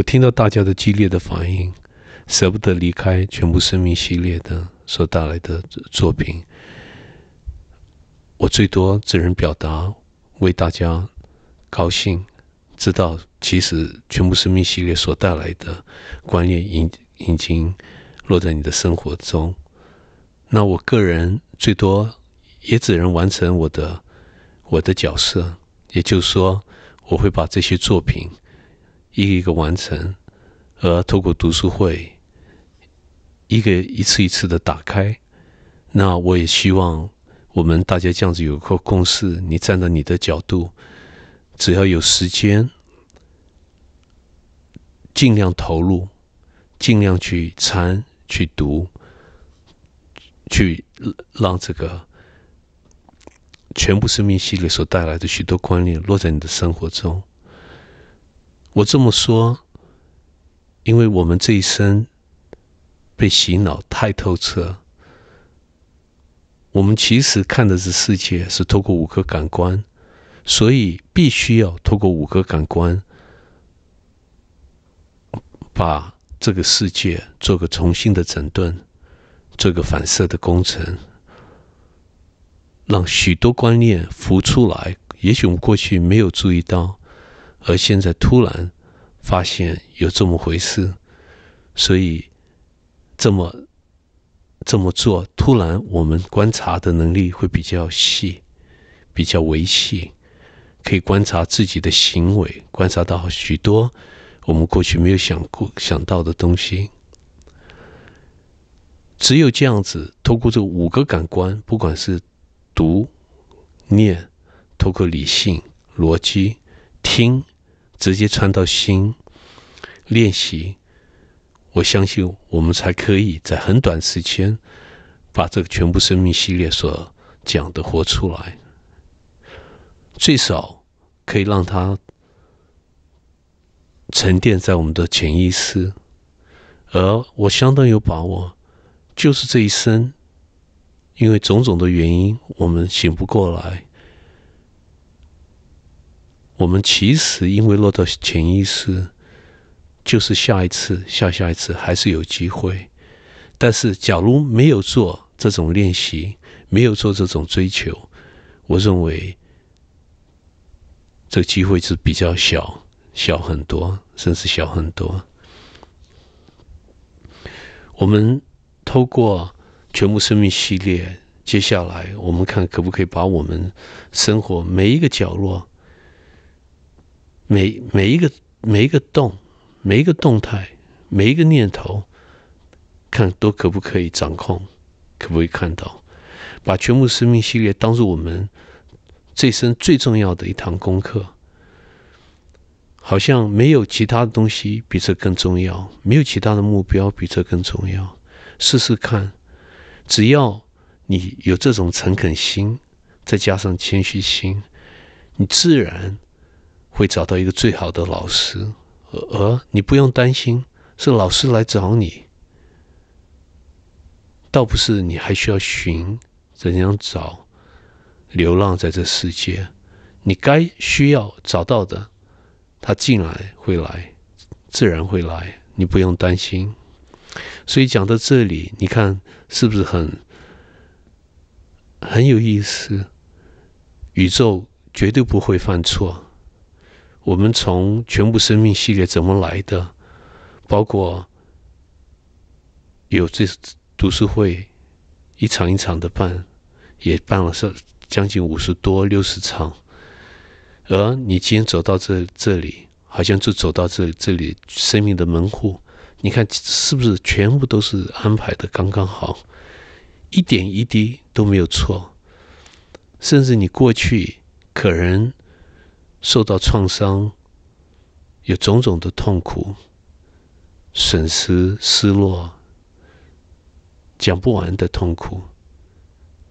我听到大家的激烈的反应，舍不得离开全部生命系列的所带来的作品。我最多只能表达为大家高兴，知道其实全部生命系列所带来的观念已已经落在你的生活中。那我个人最多也只能完成我的我的角色，也就是说，我会把这些作品。一个一个完成，而透过读书会，一个一次一次的打开。那我也希望我们大家这样子有个共识：你站在你的角度，只要有时间，尽量投入，尽量去参、去读，去让这个全部生命系列所带来的许多观念落在你的生活中。我这么说，因为我们这一生被洗脑太透彻，我们其实看的是世界，是透过五个感官，所以必须要透过五个感官，把这个世界做个重新的整顿，做个反射的工程，让许多观念浮出来。也许我们过去没有注意到。而现在突然发现有这么回事，所以这么这么做，突然我们观察的能力会比较细，比较维系，可以观察自己的行为，观察到许多我们过去没有想过想到的东西。只有这样子，透过这五个感官，不管是读、念、透过理性、逻辑。听，直接传到心，练习，我相信我们才可以在很短时间把这个全部生命系列所讲的活出来，最少可以让它沉淀在我们的潜意识，而我相当有把握，就是这一生，因为种种的原因，我们醒不过来。我们其实因为落到潜意识，就是下一次、下下一次还是有机会。但是，假如没有做这种练习，没有做这种追求，我认为这个机会是比较小，小很多，甚至小很多。我们透过全部生命系列，接下来我们看可不可以把我们生活每一个角落。每每一个每一个动，每一个动态，每一个念头，看都可不可以掌控，可不可以看到？把全部生命系列当做我们这一生最重要的一堂功课，好像没有其他的东西比这更重要，没有其他的目标比这更重要。试试看，只要你有这种诚恳心，再加上谦虚心，你自然。会找到一个最好的老师，而你不用担心，是老师来找你，倒不是你还需要寻怎样找，流浪在这世界，你该需要找到的，他进来会来，自然会来，你不用担心。所以讲到这里，你看是不是很很有意思？宇宙绝对不会犯错。我们从全部生命系列怎么来的？包括有这读书会，一场一场的办，也办了是将近五十多六十场。而你今天走到这这里，好像就走到这这里生命的门户。你看是不是全部都是安排的刚刚好，一点一滴都没有错。甚至你过去可能。受到创伤，有种种的痛苦、损失、失落，讲不完的痛苦，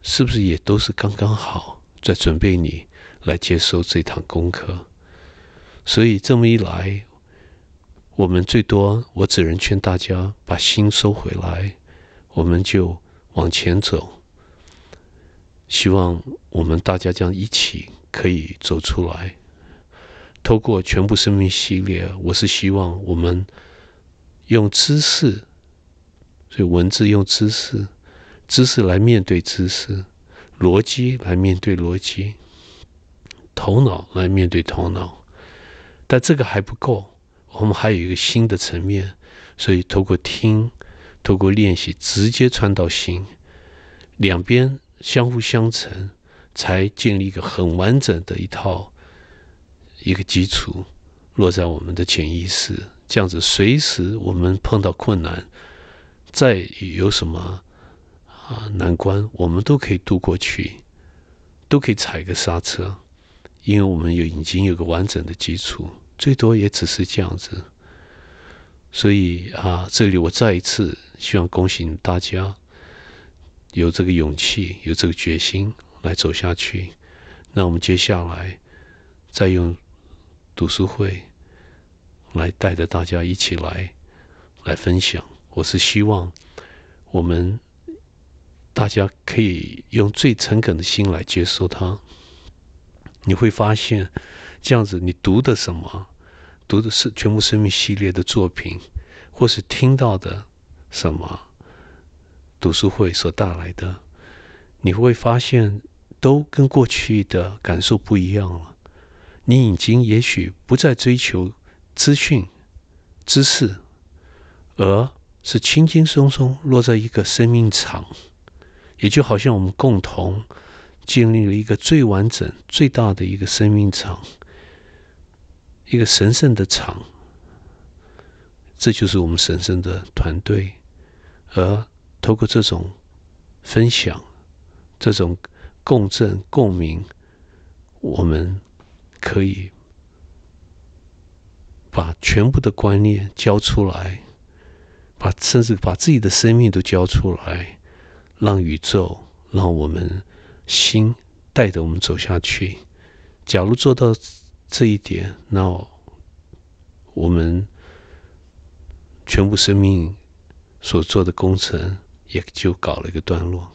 是不是也都是刚刚好在准备你来接受这堂功课？所以这么一来，我们最多我只能劝大家把心收回来，我们就往前走。希望我们大家将一起可以走出来。透过全部生命系列，我是希望我们用知识，所以文字用知识，知识来面对知识，逻辑来面对逻辑，头脑来面对头脑。但这个还不够，我们还有一个新的层面，所以透过听，透过练习，直接穿到心，两边相互相成，才建立一个很完整的一套。一个基础落在我们的潜意识，这样子，随时我们碰到困难，再有什么啊难关，我们都可以渡过去，都可以踩个刹车，因为我们有已经有个完整的基础，最多也只是这样子。所以啊，这里我再一次希望恭喜你大家，有这个勇气，有这个决心来走下去。那我们接下来再用。读书会，来带着大家一起来来分享。我是希望我们大家可以用最诚恳的心来接收它。你会发现，这样子你读的什么，读的是《全部生命》系列的作品，或是听到的什么读书会所带来的，你会发现都跟过去的感受不一样了。你已经也许不再追求资讯、知识，而是轻轻松松落在一个生命场，也就好像我们共同建立了一个最完整、最大的一个生命场，一个神圣的场。这就是我们神圣的团队，而透过这种分享、这种共振、共鸣，我们。可以把全部的观念交出来，把甚至把自己的生命都交出来，让宇宙，让我们心带着我们走下去。假如做到这一点，那我们全部生命所做的工程也就搞了一个段落。